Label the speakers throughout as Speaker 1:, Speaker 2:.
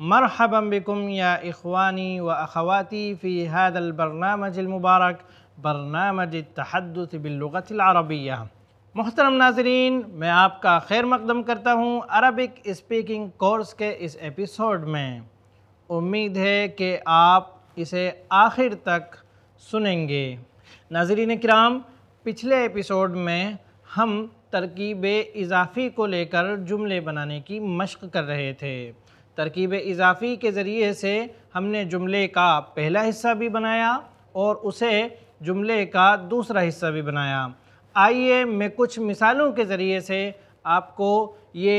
Speaker 1: मरहबम बिकुम या इखवानी व अखवाती फ़ी हदल बरनामजमबारक बरनामज तहदबिलगतलरबिया मोहतरम नाजरीन मैं आपका खैर मकदम करता हूँ अरबिक स्पीकिंग कोर्स के इस एपिसोड में उम्मीद है कि आप इसे आखिर तक सुनेंगे नाजरीन कराम पिछले एपिसोड में हम तरकीब इजाफ़ी को लेकर जुमले बनाने की मशक़ कर रहे थे तरकीब इजाफ़ी के ज़रिए से हमने जुमले का पहला हिस्सा भी बनाया और उसे जुमले का दूसरा हिस्सा भी बनाया आइए मैं कुछ मिसालों के ज़रिए से आपको ये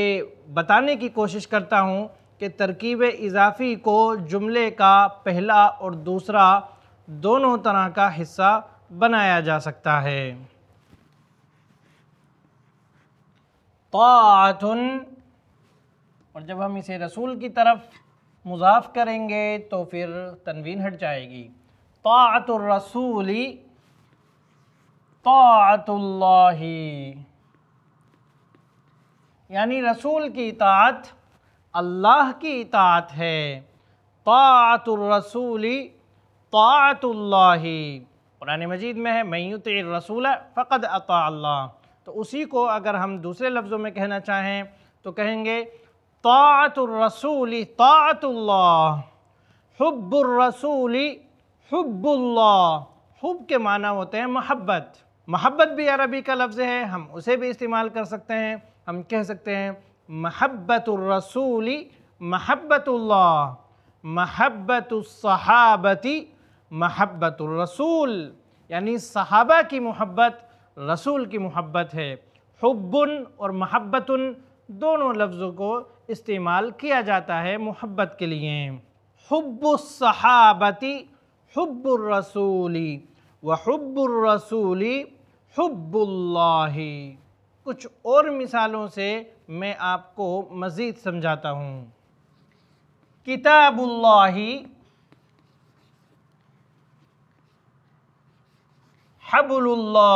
Speaker 1: बताने की कोशिश करता हूँ कि तरकीब इजाफ़ी को जुमले का पहला और दूसरा दोनों तरह का हिस्सा बनाया जा सकता है और जब हम इसे रसूल की तरफ मुजाफ करेंगे तो फिर तनवीन हट जाएगी रसूली तातुल्ला यानी रसूल की इतात अल्लाह की इतात है तातरसूली तातुल्लाही पुरानी मजीद में है मैत रसूल फ़क़द अता अल्लाह तो उसी को अगर हम दूसरे लफ्ज़ों में कहना चाहें तो कहेंगे तातुलरसूली तातुल्ला हब्बुलरसूली हब्बुल्ला हब के माना होते हैं मोहब्बत महब्बत भी अरबी का लफ्ज़ है हम उसे भी इस्तेमाल कर सकते हैं हम कह सकते हैं महब्बतरसूली महब्बतुल्ला महब्बतसहाबती महब्बतरसूल यानी सहाबा की मोहब्बत रसूल की मोहब्बत है हब्बन और महब्बत दोनों लफ्ज़ों को इस्तेमाल किया जाता है मोहब्बत के लिए हब्बुलसहाबती हब्बुलरसूली व हब्बुलरसूली हब्बुल्लाह कुछ और मिसालों से मैं आपको मज़ीद समझाता हूँ किताबुल्ला हबुल्ला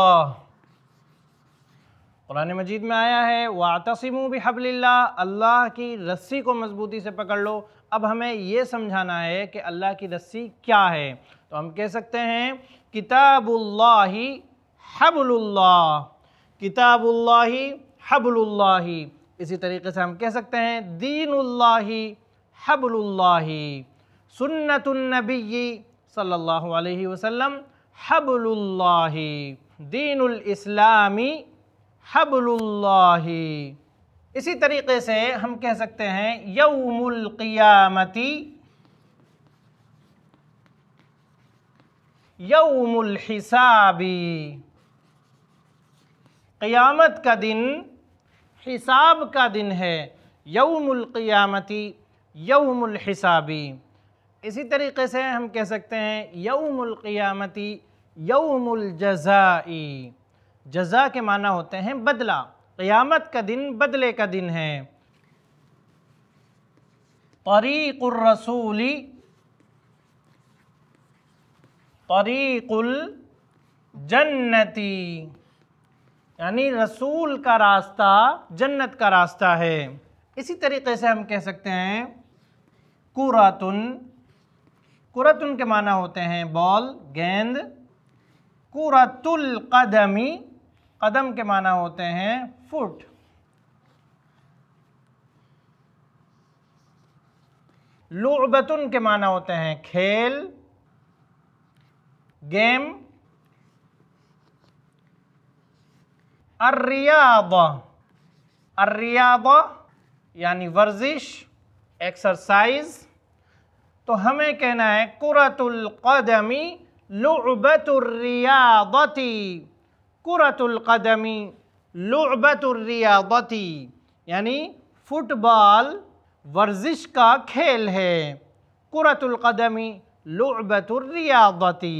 Speaker 1: कुरान मजीद में आया है वातसमू बहबल्ला अल्लाह की रस्सी को मजबूती से पकड़ लो अब हमें ये समझाना है कि अल्लाह की रस्सी क्या है तो हम कह सकते हैं किताबुल्लाही हबल्ला किताबुल्लाही हबल्ला इसी तरीके से हम कह सकते हैं दीनुल्लाही हबलुल्लाही सुन्नतुलनबी सल्लल्लाहु अलैहि वसल्लम हबलुल्लाही दीनुल इस्लामी हबलुल्लाही इसी तरीके से हम कह सकते हैं यौमुल क़ियामती यौमुल हिसाबी क़ियामत का दिन हिसाब का दिन है यौमुल क़ियामती यौमुल हिसाबी इसी तरीके से हम कह सकते हैं यौमुल क़ियामती यौमुल जज़ाई जजा के माना होते हैं बदला क़यामत का दिन बदले का दिन है तरीक़ुल रसूली तरीक़ुल जन्नती यानी रसूल का रास्ता जन्नत का रास्ता है इसी तरीके से हम कह सकते हैं कुरातुन कुरातुन के माना होते हैं बॉल गेंद कुरातुल कदमी कदम के माना होते हैं फुट लुबतुन के माना होते हैं खेल गेम अर्रिया अर्रियाद यानी वर्जिश एक्सरसाइज तो हमें कहना है कुरतुल कदमी लुबतुर्रियादती कुरतुल्कदमी लुबतुर्रियाबती यानी फ़ुटबॉल वर्जिश का खेल है कुरतुल्कदमी लुबतुर्रियाबती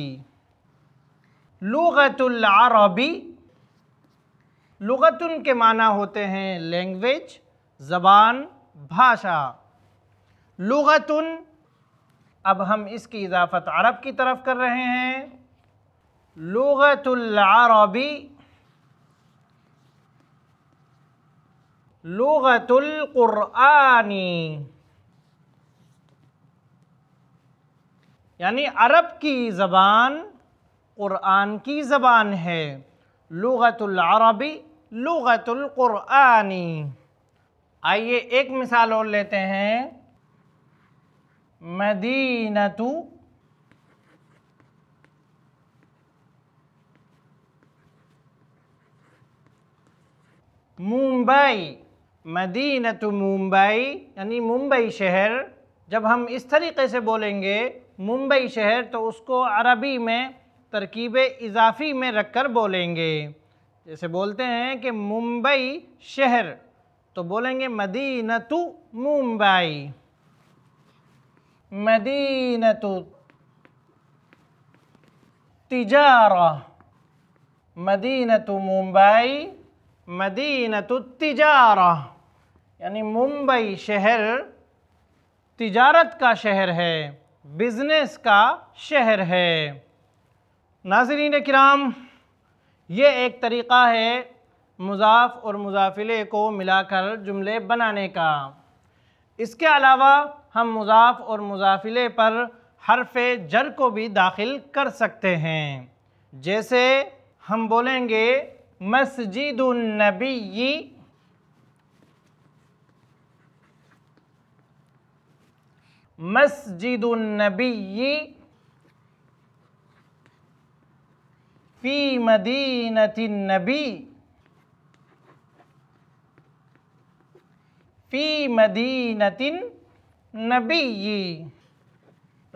Speaker 1: लगतुलरबी लगतन के माना होते हैं लैंग्वेज ज़बान भाषा लुगतुन अब हम इसकी इजाफ़त अरब की तरफ कर रहे हैं लगतुल्लारबी लगतुल्क़ुरआनी यानी अरब की ज़बान क़ुरान की ज़बान है लगतुल्लारबी लगतुल्क़ुरआनी आइए एक मिसाल और लेते हैं मदीनतु मुंबई तो मुंबई यानी मुंबई शहर जब हम इस तरीके से बोलेंगे मुंबई शहर तो उसको अरबी में तरकीब इजाफ़ी में रख कर बोलेंगे जैसे बोलते हैं कि मुंबई शहर तो बोलेंगे तो मुंबई मदीनतु तिजारा तो मुंबई तिजारा यानी मुंबई शहर तिजारत का शहर है बिजनेस का शहर है नाजरीन कराम ये एक तरीक़ा है मुजाफ और मुजाफिले को मिलाकर जुमले बनाने का इसके अलावा हम मुजाफ और मुजाफिले पर हरफ जर को भी दाखिल कर सकते हैं जैसे हम बोलेंगे मस्जिद नबी मस्जिद नबी फी मदीनति नबी फ़ी मदीनतिन नबी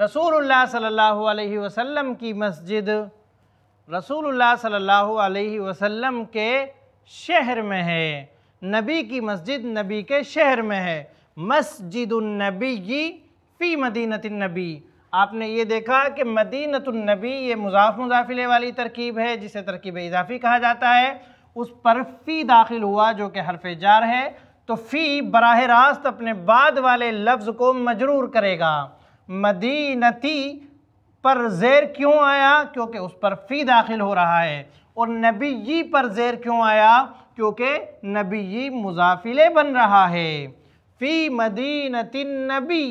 Speaker 1: रसूलुल्लाह सल्लल्लाहु अलैहि वसल्लम की मस्जिद रसूलुल्लाह सल्लल्लाहु अलैहि वसल्लम के शहर में है नबी की मस्जिद नबी के शहर में है मस्जिद नबी फ़ी मदीनत नबी आपने ये देखा कि मदीनत नबी ये मुजाफ मुजाफिले वाली तरकीब है जिसे तरकीब इजाफी कहा जाता है उस पर फ़ी दाखिल हुआ जो कि हरफ जार है तो फ़ी बरह रास्त अपने बाद वाले लफ्ज़ को मजरूर करेगा मदीनती पर ज़ेर क्यों आया क्योंकि उस पर फ़ी दाखिल हो रहा है और नबी पर ज़ेर क्यों आया क्योंकि नबी मुजाफिले बन रहा है फ़ी मदीनतिन नबी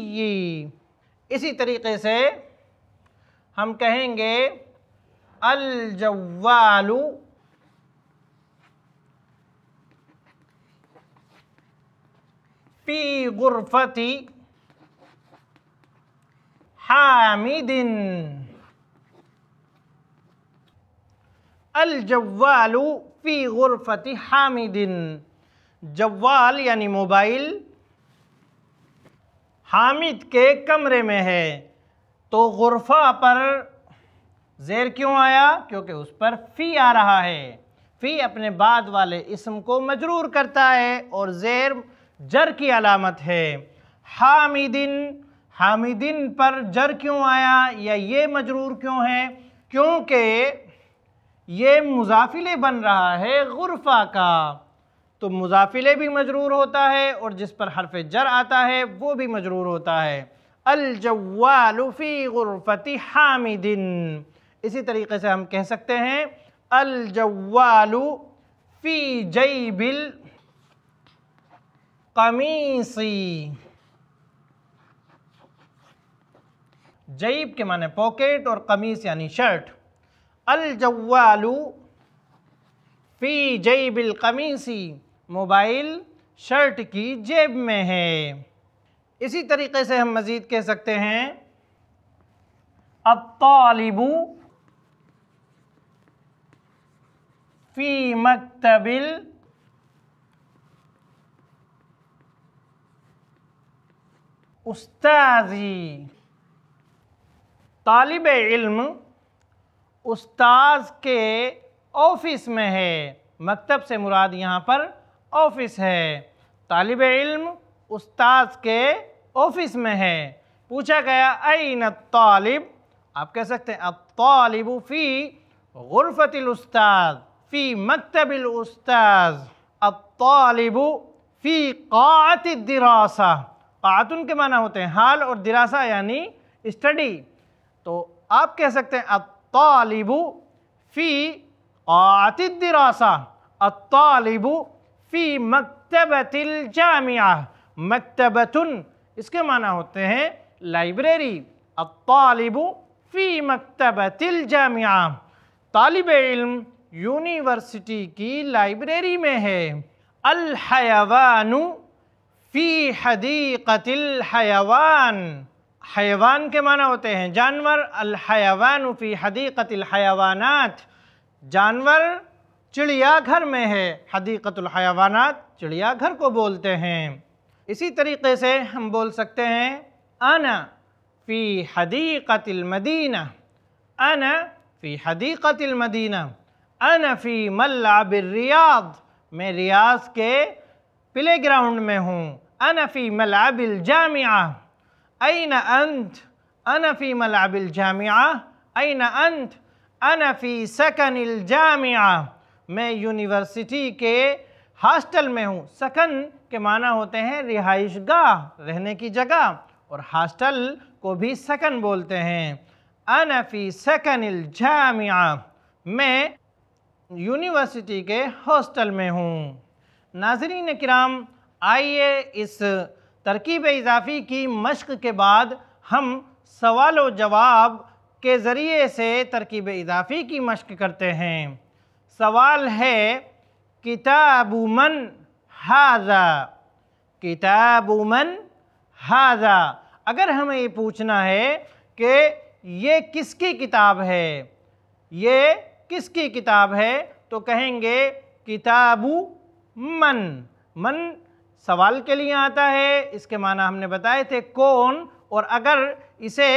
Speaker 1: इसी तरीके से हम कहेंगे अलजवालू फ़ी गुरफती हामिदिन अलजवालू फ़ी गुरफति हामिदिन जवाल यानी मोबाइल हामिद के कमरे में है तो गुरफा पर ज़ेर क्यों आया क्योंकि उस पर फ़ी आ रहा है फ़ी अपने बाद वाले इसम को मजरूर करता है और ज़ेर जर की अलामत है हामिदिन हामिदिन पर जर क्यों आया या ये मजरूर क्यों है क्योंकि ये मुजाफिले बन रहा है गुरफा का तो मुजाफिले भी मजरूर होता है और जिस पर हरफ जर आता है वो भी मजरूर होता है अलजवालफ़ी गुरफती हामिदिन इसी तरीके से हम कह सकते हैं अलजवालू फ़ी जई बिल कमीसी जईब के माने पॉकेट और कमीज यानी शर्ट जवालू फ़ी जईबिल कमीसी मोबाइल शर्ट की जेब में है इसी तरीके से हम मज़ीद कह सकते हैं अतालिबू फ़ी मकतबिल उस्ताजी तालब इल्म उस्ताज के ऑफिस में है मकतब से मुराद यहाँ पर ऑफिस है तालब इल्म उस्ताज के ऑफिस में है पूछा गया अन तालिब आप कह सकते हैं अब तालिब फ़ी गुरफतलस्ताद फ़ी मकतबलस्ताद अब तालिब फ़ी क़ात दिरासा क़ातुन के माना होते हैं हाल और दिरासा यानी स्टडी तो आप कह सकते हैं अतालिबु फ़ी दिरासा अतालिबु फ़ी मकतबतिल जामिया मकतबतन इसके माना होते हैं लाइब्रेरी अतालिबु फ़ी मकतबतिल जामिया तालब इल्म यूनिवर्सिटी की लाइब्रेरी में है हयवानु फ़ी हदीक़तिल हयवान हैवान के माना होते हैं जानवर अलहयावान फ़ी हयावानात जानवर चिड़ियाघर में है हदीक़तलहयावानात चिड़ियाघर को बोलते हैं इसी तरीके से हम बोल सकते हैं अना फ़ी हदीक़तलमदीना अना फ़ी हदीक़तलमदीना अन फ़ी मल्लाबिरियाद मैं रियाज के प्ले ग्राउंड में हूँ अन फ़ी मलाबिल जामिया अन अंत अनफ़ी मलाबिल जामिया अन अंत अनफ़ी सकन जामिया मैं यूनिवर्सिटी के हॉस्टल में हूँ सकन के माना होते हैं रिहाइश गाह रहने की जगह और हॉस्टल को भी सकन बोलते हैं अनफ़ी सकन जामिया मैं यूनिवर्सिटी के हॉस्टल में हूँ नाजरीन कराम आइए इस तरकीब इजाफ़ी की मश्क के बाद हम सवाल व जवाब के ज़रिए से तरकीब इजाफ़ी की मशक करते हैं सवाल है किताबुमन हाजा किताबुमन हाजा अगर हमें ये पूछना है कि ये किसकी किताब है ये किसकी किताब है तो कहेंगे किताबु मन मन सवाल के लिए आता है इसके माना हमने बताए थे कौन और अगर इसे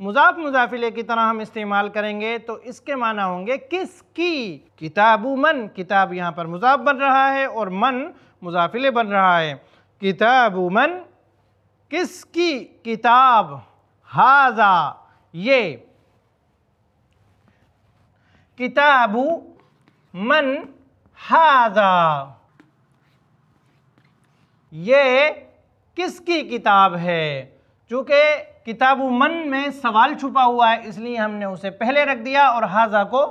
Speaker 1: मुजाफ मुजाफिले की तरह हम इस्तेमाल करेंगे तो इसके माना होंगे किसकी किताबु मन किताब यहाँ पर मुजाफ बन रहा है और मन मुजाफिले बन रहा है किताबु मन किसकी किताब हाजा ये किताबु मन हाजा ये किसकी किताब है चूँकि किताब मन में सवाल छुपा हुआ है इसलिए हमने उसे पहले रख दिया और हाजा को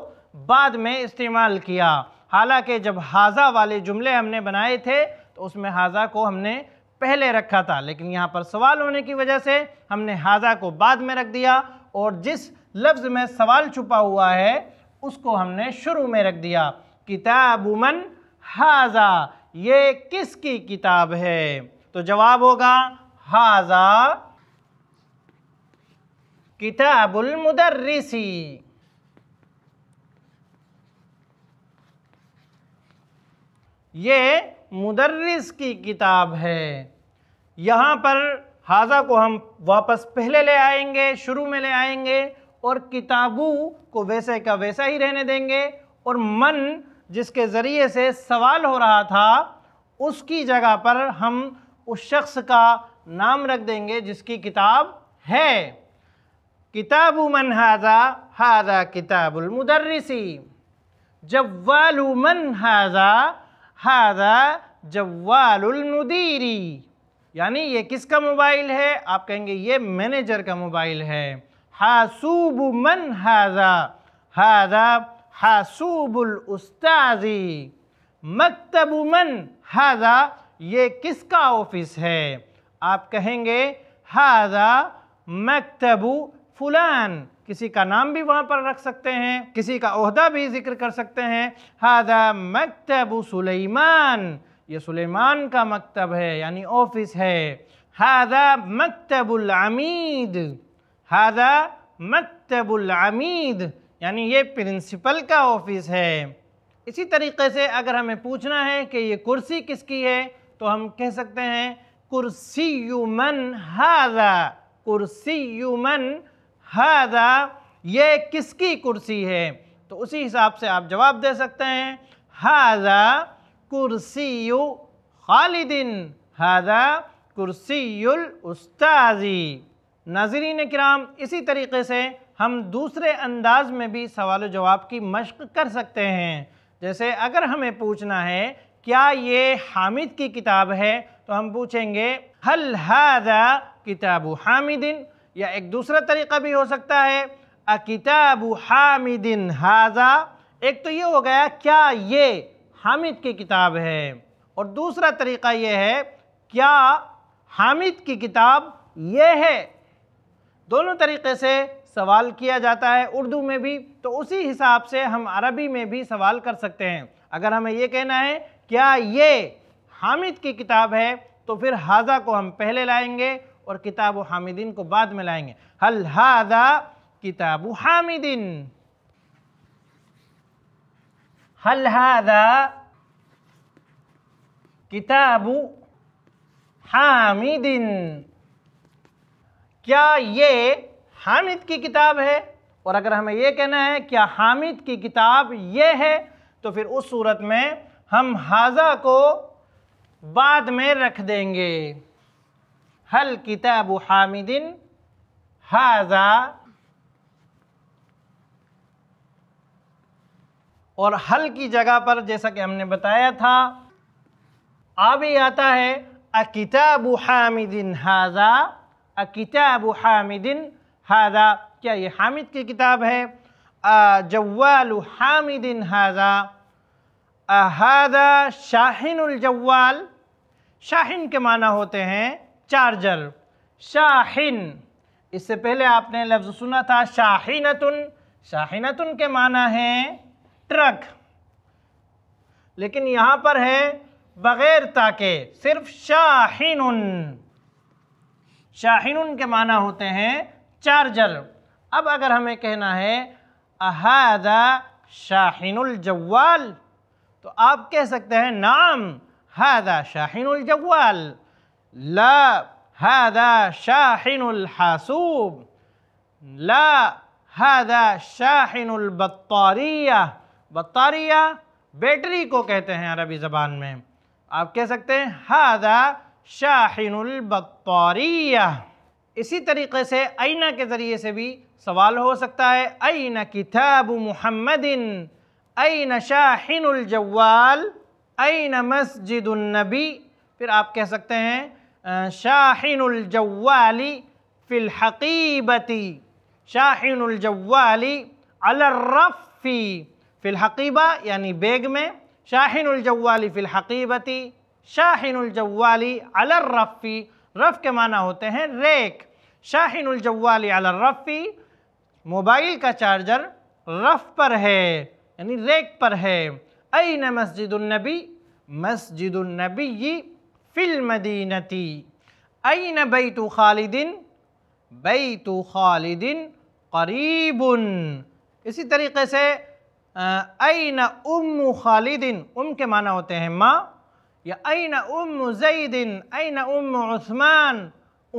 Speaker 1: बाद में इस्तेमाल किया हालांकि जब हाजा वाले जुमले हमने बनाए थे तो उसमें हाजा को हमने पहले रखा था लेकिन यहाँ पर सवाल होने की वजह से हमने हाजा को बाद में रख दिया और जिस लफ्ज़ में सवाल छुपा हुआ है उसको हमने शुरू में रख दिया किताब मन हाजा ये किसकी किताब है तो जवाब होगा हाजा किताबुल मुदर्रिसी ये मुदर्रिस की किताब है यहाँ पर हाजा को हम वापस पहले ले आएंगे शुरू में ले आएंगे और किताबू को वैसे का वैसा ही रहने देंगे और मन जिसके ज़रिए से सवाल हो रहा था उसकी जगह पर हम उस शख्स का नाम रख देंगे जिसकी किताब है किताब मन हाजा हाजा किताबुलमदर्रसी मन हाजा हाजा जव्वालमदीरी यानी ये किसका मोबाइल है आप कहेंगे ये मैनेजर का मोबाइल है हासूब मन हाजा हाजा हासूबुल उस्ताजी मकतबुमन हाजा ये किसका ऑफिस है आप कहेंगे हाजा मकतबू फुलान किसी का नाम भी वहाँ पर रख सकते हैं किसी का अहदा भी जिक्र कर सकते हैं हाजा मकतब सुलेमान ये सुलेमान का मकतब है यानी ऑफिस है हादा मकतबुल अमीद हाजा मकतबुल अमीद यानी ये प्रिंसिपल का ऑफिस है इसी तरीके से अगर हमें पूछना है कि ये कुर्सी किसकी है तो हम कह सकते हैं कुर्सी युमन हादा कुर्सी युमन हादा ये किसकी कुर्सी है तो उसी हिसाब से आप जवाब दे सकते हैं हादा कुर्सी यू खालिदिन हादा कुर्सी उस्ताजी नाजरीन कराम इसी तरीके से हम दूसरे अंदाज में भी सवाल जवाब की मशक कर सकते हैं जैसे अगर हमें पूछना है क्या ये हामिद की किताब है तो हम पूछेंगे हल हादा किताबु हामिदिन या एक दूसरा तरीका भी हो सकता है अ किताबु हामिदिन हाजा एक तो ये हो गया क्या ये हामिद की किताब है और दूसरा तरीका ये है क्या हामिद की किताब ये है दोनों तरीके से सवाल किया जाता है उर्दू में भी तो उसी हिसाब से हम अरबी में भी सवाल कर सकते हैं अगर हमें ये कहना है क्या ये हामिद की किताब है तो फिर हाजा को हम पहले लाएंगे और किताब हामिदीन को बाद में लाएंगे हल हाजा किताब हामिदीन हल हाजा किताब हामिदीन क्या ये हामिद की किताब है और अगर हमें यह कहना है क्या हामिद की किताब यह है तो फिर उस सूरत में हम हाजा को बाद में रख देंगे हल किताब हामिदिन हाजा और हल की जगह पर जैसा कि हमने बताया था आ भी आता है अकिताब हामिदिन हाजा अकिताब हामिदिन हाजा क्या ये हामिद की किताब है जवाल हामिदिन हाजा हादा शाहिनजवाल शाहिन के माना होते हैं चार्जर शाहिन इससे पहले आपने लफ्ज़ सुना था शाहिनतुन शाहिनतुन के माना है ट्रक लेकिन यहाँ पर है बग़ैर ताके सिर्फ शाहिन शाहिन के माना होते हैं चार्जर अब अगर हमें कहना है अहादा शाहिनजवाल तो आप कह सकते हैं नाम हादा शाहिनुलजवाल ला हादा शाहिनुलहासूब ला हादा शाहिनुलबत्तारिया बत्तारिया बैटरी को कहते हैं अरबी ज़बान में आप कह सकते हैं हादा शाहिनुलबत्तारिया इसी तरीके से आइना के ज़रिए से भी सवाल हो सकता है आइना किताब मुहम्मदिन आइना शाहिनजवाल आईना मस्जिदुलनबी फिर आप कह सकते हैं शाहिनजवाली फ़िलहकीबती शाहिनजवाली अलर्रफ़ी फ़िलहकीबा यानी बेग में शाहिनजवाली फ़िलहकीबती शाहिनजवाली अलर्रफ़ी रफ़ के माना होते हैं रेक शाहिनजवाल रफ़ी मोबाइल का चार्जर रफ़ पर है यानी रेक पर है न फिल मदीनती आई न बई तो खालिदिन बई तो खालिदिन करीबन इसी तरीके से न उम खालिदिन उम के माना होते हैं माँ या अन उम जईदिन अन उम उस्मान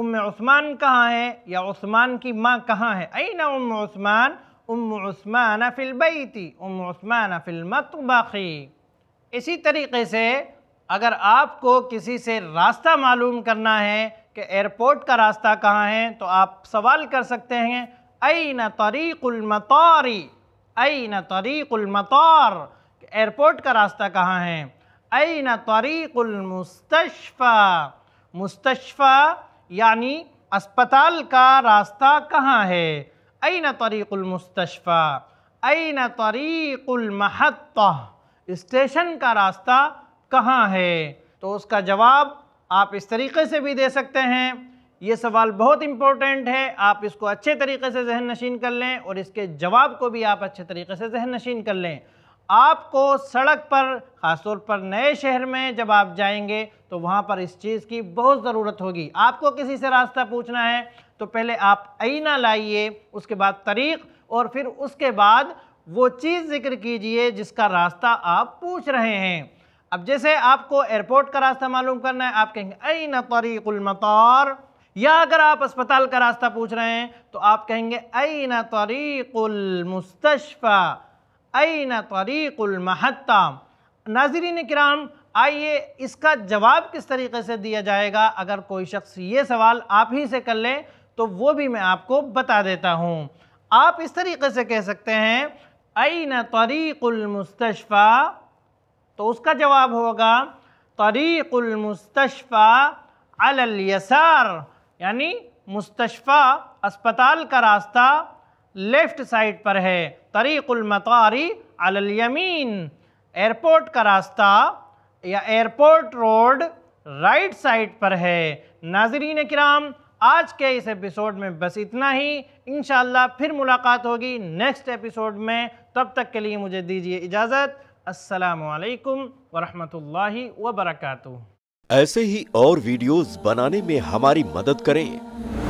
Speaker 1: उम उस्मान कहाँ है या उस्मान की माँ कहाँ है अन उम उस्मान उम उस्मान फ़िलबैती उम उस्मान फ़िल्मतबाकी इसी तरीके से अगर आपको किसी से रास्ता मालूम करना है कि एयरपोर्ट का रास्ता कहाँ है तो आप सवाल कर सकते हैं अन तरीक़ुलमतारी अन तरीक़ुलमतार एयरपोर्ट का रास्ता कहाँ है अन तरीक़ुलमस्तफ़ा मुस्तफ़ा यानी अस्पताल का रास्ता कहाँ है अन तरीक़ुलमस्तफ़ा अन तरीक़ुलमहत स्टेशन का रास्ता कहाँ है तो उसका जवाब आप इस तरीके से भी दे सकते हैं ये सवाल बहुत इम्पोर्टेंट है आप इसको अच्छे तरीके से जहन नशीन कर लें और इसके जवाब को भी आप अच्छे तरीके से जहन नशीन कर लें आपको सड़क पर ख़ासतौर पर नए शहर में जब आप जाएंगे तो वहाँ पर इस चीज़ की बहुत ज़रूरत होगी आपको किसी से रास्ता पूछना है तो पहले आप आईना लाइए उसके बाद तरीक़ और फिर उसके बाद वो चीज़ जिक्र कीजिए जिसका रास्ता आप पूछ रहे हैं अब जैसे आपको एयरपोर्ट का रास्ता मालूम करना है आप कहेंगे आईना तरीक़ुलमतार या अगर आप अस्पताल का रास्ता पूछ रहे हैं तो आप कहेंगे आईना तरीक़ुलमुस्तफ़ा अन तरीक़ुलमहत्ताम नाजरीन कराम आइए इसका जवाब किस तरीके से दिया जाएगा अगर कोई शख्स ये सवाल आप ही से कर लें तो वो भी मैं आपको बता देता हूँ आप इस तरीके से कह सकते हैं अन तरीक़ुलमस्तफ़ा तो उसका जवाब होगा तरीक़ुलमस्तफ़ा अलयसार यानी मुस्तफ़ा अस्पताल का रास्ता लेफ़्ट साइड पर है तरीक़ुलमतारी अलयमीन एयरपोर्ट का रास्ता या एयरपोर्ट रोड राइट साइड पर है नाजरीन कराम आज के इस एपिसोड में बस इतना ही इन फिर मुलाकात होगी नेक्स्ट एपिसोड में तब तक के लिए मुझे दीजिए इजाज़त असलकम वरहमल वबरकू ऐसे ही और वीडियोस बनाने में हमारी मदद करें